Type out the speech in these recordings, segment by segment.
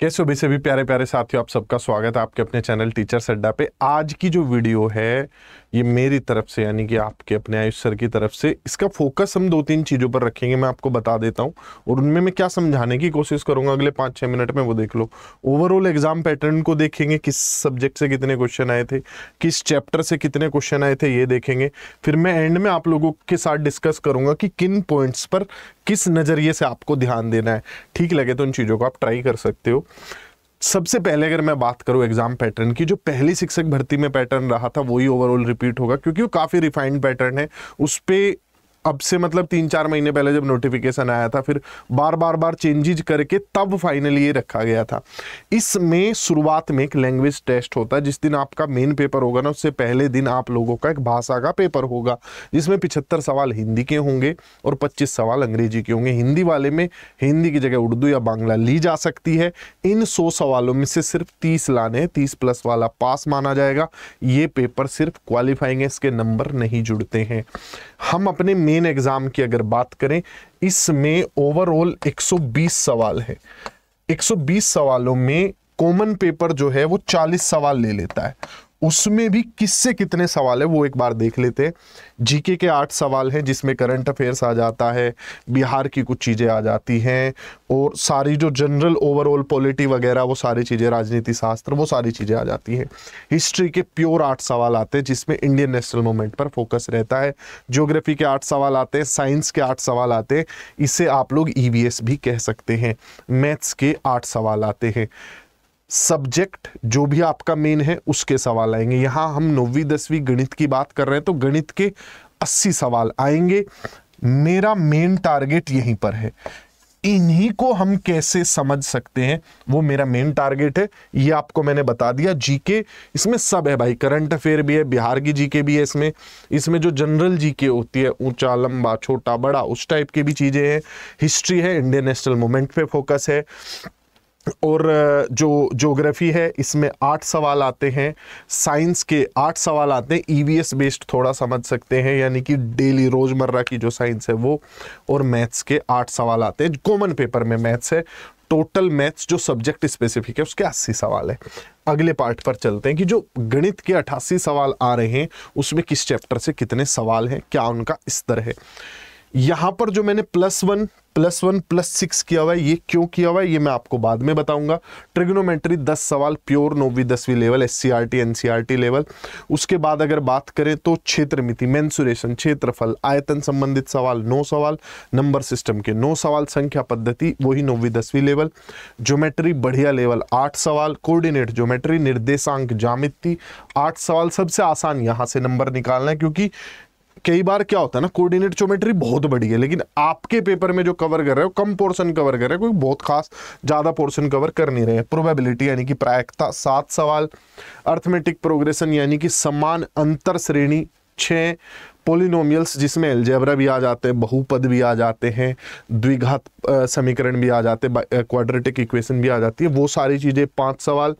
कैसे हो से भी प्यारे प्यारे साथियों आप सबका स्वागत है आपके अपने चैनल टीचर अड्डा पे आज की जो वीडियो है ये मेरी तरफ से यानी कि आपके अपने आयुष सर की तरफ से इसका फोकस हम दो तीन चीज़ों पर रखेंगे मैं आपको बता देता हूँ और उनमें मैं क्या समझाने की कोशिश करूँगा अगले पाँच छः मिनट में वो देख लो ओवरऑल एग्जाम पैटर्न को देखेंगे किस सब्जेक्ट से कितने क्वेश्चन आए थे किस चैप्टर से कितने क्वेश्चन आए थे ये देखेंगे फिर मैं एंड में आप लोगों के साथ डिस्कस करूँगा कि किन पॉइंट्स पर किस नज़रिए से आपको ध्यान देना है ठीक लगे तो उन चीज़ों को आप ट्राई कर सकते हो सबसे पहले अगर मैं बात करूं एग्जाम पैटर्न की जो पहली शिक्षक भर्ती में पैटर्न रहा था वही ओवरऑल रिपीट होगा क्योंकि वो काफ़ी रिफाइंड पैटर्न है उस पर अब से मतलब तीन चार महीने पहले जब नोटिफिकेशन आया था फिर बार बार बार चेंजेज करके तब फाइनली ये रखा गया था इसमें शुरुआत में एक लैंग्वेज टेस्ट होता है जिस दिन आपका मेन पेपर होगा ना उससे पहले दिन आप लोगों का एक भाषा का पेपर होगा जिसमें पिछहत्तर सवाल हिंदी के होंगे और पच्चीस सवाल अंग्रेजी के होंगे हिंदी वाले में हिंदी की जगह उर्दू या बांग्ला ली जा सकती है इन सौ सवालों में से सिर्फ तीस लाने तीस प्लस वाला पास माना जाएगा ये पेपर सिर्फ क्वालिफाइंग है इसके नंबर नहीं जुड़ते हैं हम अपने मेन एग्ज़ाम की अगर बात करें इसमें ओवरऑल 120 सवाल है 120 सवालों में कॉमन पेपर जो है वो 40 सवाल ले लेता है उसमें भी किससे कितने सवाल है वो एक बार देख लेते हैं जीके के आठ सवाल हैं जिसमें करंट अफेयर्स आ जाता है बिहार की कुछ चीज़ें आ जाती हैं और सारी जो जनरल ओवरऑल पॉलिटी वगैरह वो सारी चीज़ें राजनीति शास्त्र वो सारी चीज़ें आ जाती हैं हिस्ट्री के प्योर आठ सवाल आते हैं जिसमें इंडियन नेशनल मोमेंट पर फोकस रहता है जियोग्राफी के आठ सवाल आते हैं साइंस के आठ सवाल आते हैं इसे आप लोग ई e भी कह सकते हैं मैथ्स के आठ सवाल आते हैं सब्जेक्ट जो भी आपका मेन है उसके सवाल आएंगे यहाँ हम नौवीं दसवीं गणित की बात कर रहे हैं तो गणित के अस्सी सवाल आएंगे मेरा मेन टारगेट यहीं पर है इन्हीं को हम कैसे समझ सकते हैं वो मेरा मेन टारगेट है ये आपको मैंने बता दिया जीके इसमें सब है भाई करंट अफेयर भी है बिहार की जीके भी है इसमें इसमें जो जनरल जीके होती है ऊंचा लंबा छोटा बड़ा उस टाइप की भी चीज़ें हैं हिस्ट्री है इंडियन नेशनल मूवमेंट पे फोकस है और जो जोग्राफ़ी है इसमें आठ सवाल आते हैं साइंस के आठ सवाल आते हैं ईवीएस e बेस्ड थोड़ा समझ सकते हैं यानी कि डेली रोज़मर्रा की जो साइंस है वो और मैथ्स के आठ सवाल आते हैं कॉमन पेपर में मैथ्स है टोटल मैथ्स जो सब्जेक्ट स्पेसिफिक है उसके अस्सी सवाल है अगले पार्ट पर चलते हैं कि जो गणित के अट्ठासी सवाल आ रहे हैं उसमें किस चैप्टर से कितने सवाल हैं क्या उनका स्तर है यहां पर जो मैंने plus one plus one plus six किया हुआ है ये क्यों किया हुआ है ये मैं आपको बाद में बताऊंगा ट्रिग्नोमेट्री दस सवाल प्योर नौवीं दसवीं लेवल एस एनसीईआरटी लेवल उसके बाद अगर बात करें तो क्षेत्र मिति मैंसुरेशन क्षेत्रफल आयतन संबंधित सवाल नौ सवाल नंबर सिस्टम के नौ सवाल संख्या पद्धति वही नौवीं दसवीं लेवल ज्योमेट्री बढ़िया लेवल आठ सवाल कोर्डिनेट ज्योमेट्री निर्देशांक जामिति आठ सवाल सबसे आसान यहाँ से नंबर निकालना है क्योंकि कई बार क्या होता है ना कोऑर्डिनेट ज्योमेट्री बहुत बड़ी है लेकिन आपके पेपर में जो कवर कर रहे हो कम पोर्शन कवर कर रहे हो कोई बहुत खास ज़्यादा पोर्शन कवर कर नहीं रहे हैं प्रोबेबिलिटी यानी कि प्रायिकता सात सवाल अर्थमेटिक प्रोग्रेशन यानी कि समान अंतर श्रेणी छः पोलिनोमियल्स जिसमें एल्जेब्रा भी आ जाते हैं बहुपद भी आ जाते हैं द्विघात समीकरण भी आ जाते हैं क्वाड्रेटिक इक्वेशन भी आ जाती है वो सारी चीज़ें पांच सवाल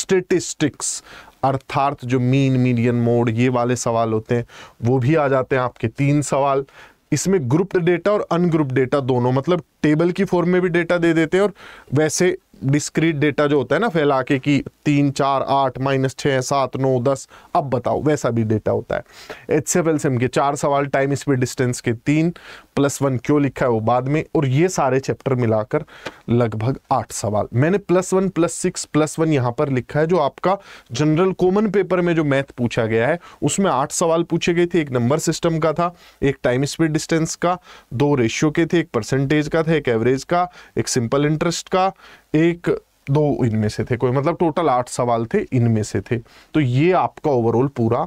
स्टेटिस्टिक्स अर्थार्थ जो मीन मीडियन मोड ये वाले सवाल होते हैं वो भी आ जाते हैं आपके तीन सवाल इसमें ग्रुप्ड डेटा और अनग्रुप डेटा दोनों मतलब टेबल की फॉर्म में भी डेटा दे देते हैं और वैसे डिस्क्रीट डेटा जो होता है ना फैला के कि तीन चार आठ माइनस छः सात नौ दस अब बताओ वैसा भी डेटा होता है एच एफ एल सिम के चार सवाल टाइम स्पीड डिस्टेंस के तीन प्लस वन क्यों लिखा है वो बाद में और ये सारे चैप्टर मिलाकर लगभग आठ सवाल मैंने plus one plus six plus one यहाँ पर लिखा है जो आपका जनरल कॉमन पेपर में जो मैथ पूछा गया है उसमें आठ सवाल पूछे गए थे एक नंबर सिस्टम का था एक टाइम स्पीड डिस्टेंस का दो रेशियो के थे एक परसेंटेज का था एक एवरेज का एक सिंपल इंटरेस्ट का एक एक दो इनमें से थे कोई मतलब टोटल आठ सवाल थे इनमें से थे तो ये आपका ओवरऑल पूरा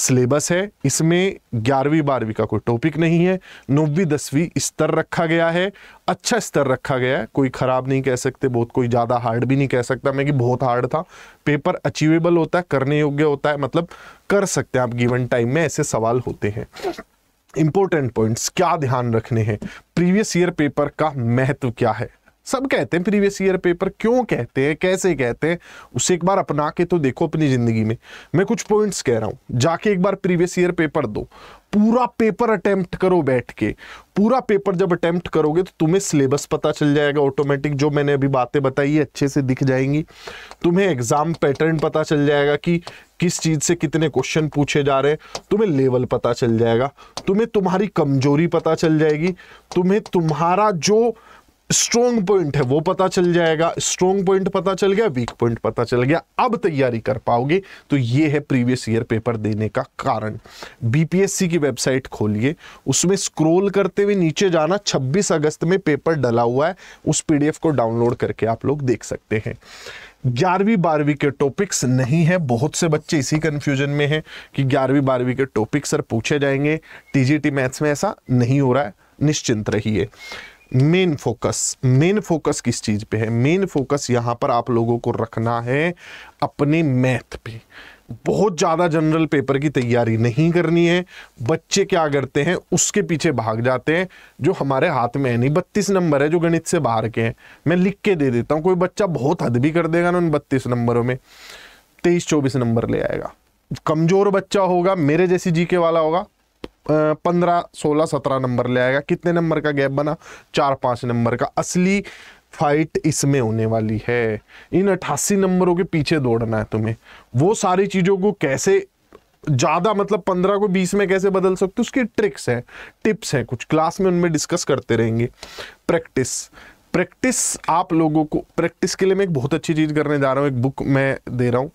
सिलेबस है इसमें ग्यारहवीं बारहवीं का कोई टॉपिक नहीं है नौवीं दसवीं स्तर रखा गया है अच्छा स्तर रखा गया है कोई ख़राब नहीं कह सकते बहुत कोई ज़्यादा हार्ड भी नहीं कह सकता मैं कि बहुत हार्ड था पेपर अचीवेबल होता है करने योग्य होता है मतलब कर सकते हैं आप गिवन टाइम में ऐसे सवाल होते हैं इंपॉर्टेंट पॉइंट्स क्या ध्यान रखने हैं प्रीवियस ईयर पेपर का महत्व क्या है सब कहते हैं प्रीवियस ईयर पेपर क्यों कहते हैं कैसे कहते हैं उसे एक बार अपना के तो देखो अपनी जिंदगी में मैं कुछ पॉइंट्स कह रहा हूं जाके एक बार प्रीवियस ईयर पेपर दो पूरा पेपर अटेम्प्ट करो बैठ के पूरा पेपर जब अटेम्प्ट करोगे तो तुम्हें सिलेबस पता चल जाएगा ऑटोमेटिक जो मैंने अभी बातें बताई है अच्छे से दिख जाएंगी तुम्हें एग्जाम पैटर्न पता चल जाएगा कि किस चीज़ से कितने क्वेश्चन पूछे जा रहे हैं तुम्हें लेवल पता चल जाएगा तुम्हें तुम्हारी कमजोरी पता चल जाएगी तुम्हें तुम्हारा जो स्ट्रॉन्ग पॉइंट है वो पता चल जाएगा स्ट्रॉन्ग पॉइंट पता चल गया वीक पॉइंट पता चल गया अब तैयारी कर पाओगे तो ये है प्रीवियस ईयर पेपर देने का कारण बीपीएससी की वेबसाइट खोलिए उसमें स्क्रॉल करते हुए नीचे जाना 26 अगस्त में पेपर डला हुआ है उस पीडीएफ को डाउनलोड करके आप लोग देख सकते हैं ग्यारहवीं बारहवीं के टॉपिक्स नहीं है बहुत से बच्चे इसी कन्फ्यूजन में है कि ग्यारहवीं बारहवीं के टॉपिक सर पूछे जाएंगे टीजीटी मैथ्स में ऐसा नहीं हो रहा है निश्चिंत रहिए मेन फोकस मेन फोकस किस चीज़ पे है मेन फोकस यहाँ पर आप लोगों को रखना है अपने मैथ पे बहुत ज़्यादा जनरल पेपर की तैयारी नहीं करनी है बच्चे क्या करते हैं उसके पीछे भाग जाते हैं जो हमारे हाथ में है नहीं बत्तीस नंबर है जो गणित से बाहर के हैं मैं लिख के दे देता हूँ कोई बच्चा बहुत हद भी कर देगा ना उन बत्तीस नंबरों में तेईस चौबीस नंबर ले आएगा कमज़ोर बच्चा होगा मेरे जैसी जीके वाला होगा पंद्रह सोलह सत्रह नंबर ले आएगा कितने नंबर का गैप बना चार पाँच नंबर का असली फाइट इसमें होने वाली है इन अट्ठासी नंबरों के पीछे दौड़ना है तुम्हें वो सारी चीज़ों को कैसे ज़्यादा मतलब पंद्रह को बीस में कैसे बदल सकते उसके उसकी ट्रिक्स हैं टिप्स हैं कुछ क्लास में उनमें डिस्कस करते रहेंगे प्रैक्टिस प्रैक्टिस आप लोगों को प्रैक्टिस के लिए मैं एक बहुत अच्छी चीज़ करने जा रहा हूँ एक बुक मैं दे रहा हूँ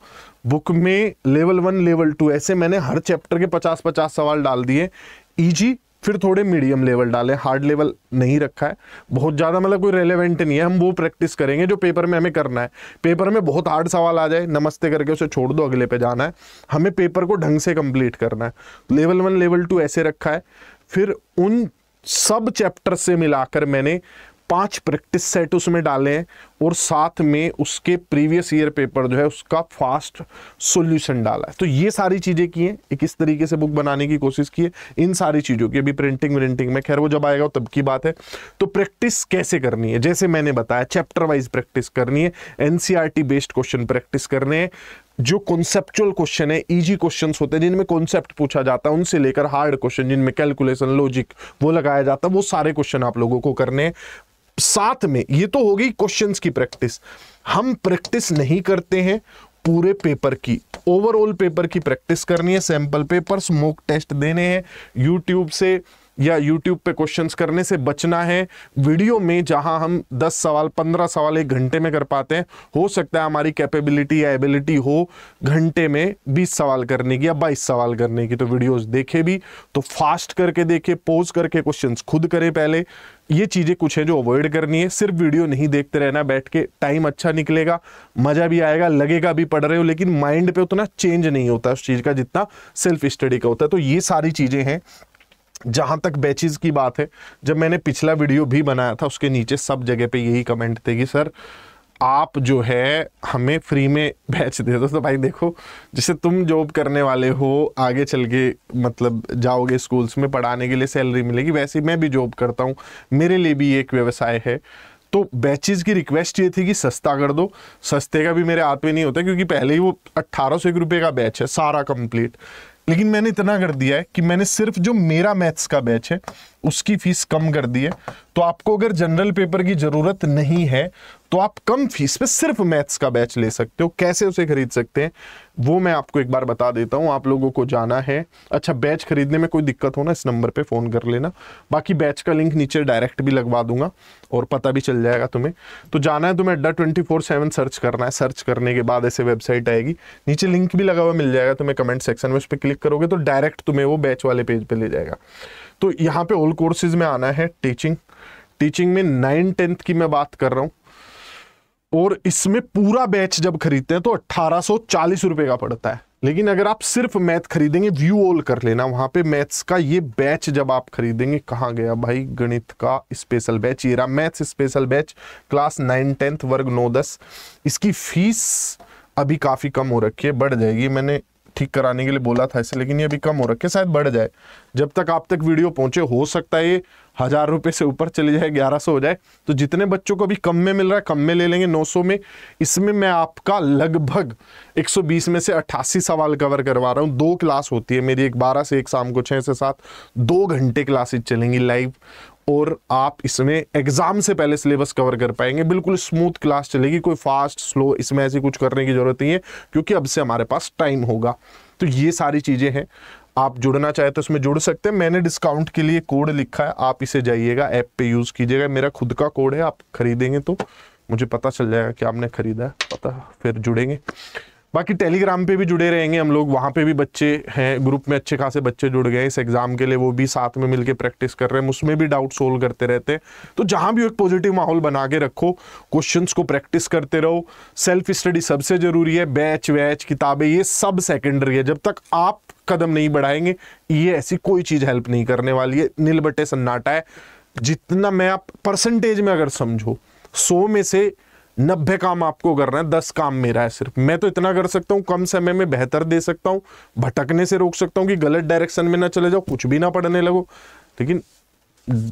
बुक में लेवल वन लेवल टू ऐसे मैंने हर चैप्टर के पचास पचास सवाल डाल दिए ईजी फिर थोड़े मीडियम लेवल डाले हार्ड लेवल नहीं रखा है बहुत ज़्यादा मतलब कोई रेलेवेंट नहीं है हम वो प्रैक्टिस करेंगे जो पेपर में हमें करना है पेपर में बहुत हार्ड सवाल आ जाए नमस्ते करके उसे छोड़ दो अगले पे जाना है हमें पेपर को ढंग से कंप्लीट करना है लेवल वन लेवल टू ऐसे रखा है फिर उन सब चैप्टर से मिलाकर मैंने पांच प्रैक्टिस सेट उसमें डाले और साथ में उसके प्रीवियस ईयर पेपर जो है उसका फास्ट सॉल्यूशन डाला है तो ये सारी चीज़ें की हैं एक इस तरीके से बुक बनाने की कोशिश की है इन सारी चीज़ों की अभी प्रिंटिंग व्रिंटिंग में खैर वो जब आएगा तब की बात है तो प्रैक्टिस कैसे करनी है जैसे मैंने बताया चैप्टर वाइज प्रैक्टिस करनी है एनसीईआरटी बेस्ड क्वेश्चन प्रैक्टिस करने हैं जो कॉन्सेप्चुअल क्वेश्चन है इजी क्वेश्चंस होते हैं जिनमें कॉन्सेप्ट पूछा जाता है उनसे लेकर हार्ड क्वेश्चन जिनमें कैलकुलेशन लॉजिक वो लगाया जाता है वो सारे क्वेश्चन आप लोगों को करने हैं साथ में ये तो होगी क्वेश्चन की प्रैक्टिस हम प्रैक्टिस नहीं करते हैं पूरे पेपर की ओवरऑल पेपर की प्रैक्टिस करनी है सैंपल पेपर्स स्मोक टेस्ट देने हैं यूट्यूब से या YouTube पे क्वेश्चंस करने से बचना है वीडियो में जहां हम 10 सवाल 15 सवाल एक घंटे में कर पाते हैं हो सकता है हमारी कैपेबिलिटी या एबिलिटी हो घंटे में 20 सवाल करने की या 22 सवाल करने की तो वीडियोस देखे भी तो फास्ट करके देखे पोज करके क्वेश्चन खुद करें पहले ये चीज़ें कुछ हैं जो अवॉइड करनी है सिर्फ वीडियो नहीं देखते रहना बैठ के टाइम अच्छा निकलेगा मज़ा भी आएगा लगेगा भी पढ़ रहे हो लेकिन माइंड पे उतना चेंज नहीं होता उस चीज़ का जितना सेल्फ स्टडी का होता है तो ये सारी चीज़ें हैं जहां तक बैचेज़ की बात है जब मैंने पिछला वीडियो भी बनाया था उसके नीचे सब जगह पे यही कमेंट थे कि सर आप जो है हमें फ्री में बैच दे दो तो भाई देखो जैसे तुम जॉब करने वाले हो आगे चल के मतलब जाओगे स्कूल्स में पढ़ाने के लिए सैलरी मिलेगी वैसे मैं भी जॉब करता हूँ मेरे लिए भी एक व्यवसाय है तो बैचेज़ की रिक्वेस्ट ये थी कि सस्ता कर दो सस्ते का भी मेरे हाथ में नहीं होता क्योंकि पहले ही वो अट्ठारह सौ एक रुपये का बैच है सारा कंप्लीट लेकिन मैंने इतना कर दिया है कि मैंने सिर्फ जो मेरा मैथ्स का बैच है उसकी फीस कम कर दी है तो आपको अगर जनरल पेपर की ज़रूरत नहीं है तो आप कम फीस पे सिर्फ मैथ्स का बैच ले सकते हो कैसे उसे खरीद सकते हैं वो मैं आपको एक बार बता देता हूं आप लोगों को जाना है अच्छा बैच खरीदने में कोई दिक्कत हो ना इस नंबर पे फ़ोन कर लेना बाकी बैच का लिंक नीचे डायरेक्ट भी लगवा दूंगा और पता भी चल जाएगा तुम्हें तो जाना है तुम्हें अड्डा ट्वेंटी सर्च करना है सर्च करने के बाद ऐसे वेबसाइट आएगी नीचे लिंक भी लगा हुआ मिल जाएगा तुम्हें कमेंट सेक्शन में उस पर क्लिक करोगे तो डायरेक्ट तुम्हें वो बैच वाले पेज पर पे ले जाएगा तो यहाँ पे ओल्ड कोर्सेज में आना है टीचिंग टीचिंग में नाइन टेंथ की मैं बात कर रहा हूँ और इसमें पूरा बैच जब खरीदते हैं तो अट्ठारह रुपए का पड़ता है लेकिन अगर आप सिर्फ मैथ खरीदेंगे व्यू ऑल कर लेना वहां पे मैथ्स का ये बैच जब आप खरीदेंगे कहा गया भाई गणित का स्पेशल बैच ये रहा maths special batch class nine tenth वर्ग नौ दस इसकी फीस अभी काफ़ी कम हो रखी है बढ़ जाएगी मैंने ठीक कराने के लिए बोला था ऐसे लेकिन ये अभी कम हो रखे शायद बढ़ जाए जब तक आप तक वीडियो पहुंचे हो सकता है ये हज़ार रुपये से ऊपर चले जाए ग्यारह सौ हो जाए तो जितने बच्चों को अभी कम में मिल रहा है कम में ले लेंगे नौ सौ में इसमें मैं आपका लगभग एक सौ बीस में से अट्ठासी सवाल कवर करवा रहा हूँ दो क्लास होती है मेरी एक बारह से एक शाम को छः से सात दो घंटे क्लासेज चलेंगी लाइव और आप इसमें एग्ज़ाम से पहले सिलेबस कवर कर पाएंगे बिल्कुल स्मूथ क्लास चलेगी कोई फास्ट स्लो इसमें ऐसी कुछ करने की ज़रूरत नहीं है क्योंकि अब से हमारे पास टाइम होगा तो ये सारी चीज़ें हैं आप जुड़ना चाहे तो इसमें जुड़ सकते हैं मैंने डिस्काउंट के लिए कोड लिखा है आप इसे जाइएगा ऐप पे यूज़ कीजिएगा मेरा खुद का कोड है आप खरीदेंगे तो मुझे पता चल जाएगा कि आपने खरीदा है पता फिर जुड़ेंगे बाकी टेलीग्राम पे भी जुड़े रहेंगे हम लोग वहाँ पे भी बच्चे हैं ग्रुप में अच्छे खासे बच्चे जुड़ गए इस एग्ज़ाम के लिए वो भी साथ में मिलके प्रैक्टिस कर रहे हैं उसमें भी डाउट सोल्व करते रहते हैं तो जहाँ भी एक पॉजिटिव माहौल बना के रखो क्वेश्चंस को प्रैक्टिस करते रहो सेल्फ स्टडी सबसे ज़रूरी है बैच वैच किताबें ये सब सेकेंडरी है जब तक आप कदम नहीं बढ़ाएंगे ये ऐसी कोई चीज़ हेल्प नहीं करने वाली है नील बटे सन्नाटा है जितना मैं आप परसेंटेज में अगर समझो सौ में से नब्बे काम आपको करना है दस काम मेरा है सिर्फ मैं तो इतना कर सकता हूँ कम समय में बेहतर दे सकता हूँ भटकने से रोक सकता हूँ कि गलत डायरेक्शन में ना चले जाओ कुछ भी ना पढ़ने लगो लेकिन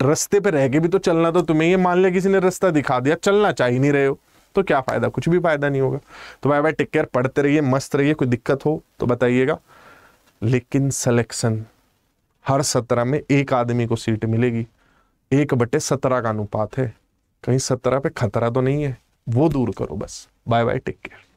रस्ते पे रह के भी तो चलना तो तुम्हें ये मान लिया किसी ने रास्ता दिखा दिया चलना चाह ही नहीं रहे हो तो क्या फ़ायदा कुछ भी फ़ायदा नहीं होगा तो भाई भाई टेक केयर पढ़ते रहिए मस्त रहिए कोई दिक्कत हो तो बताइएगा लेकिन सलेक्शन हर सत्रह में एक आदमी को सीट मिलेगी एक बटे सत्रह का अनुपात है कहीं सत्रह पे खतरा तो नहीं है वो दूर करो बस बाय बाय टेक केयर